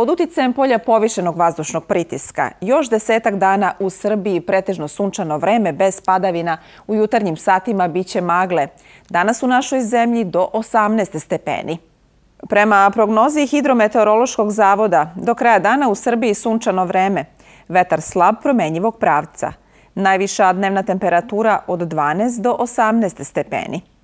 Pod uticajem polja povišenog vazdušnog pritiska, još desetak dana u Srbiji pretežno sunčano vreme bez padavina u jutarnjim satima biće magle. Danas u našoj zemlji do 18 stepeni. Prema prognozi Hidrometeorološkog zavoda, do kraja dana u Srbiji sunčano vreme, vetar slab promenjivog pravca. Najviša dnevna temperatura od 12 do 18 stepeni.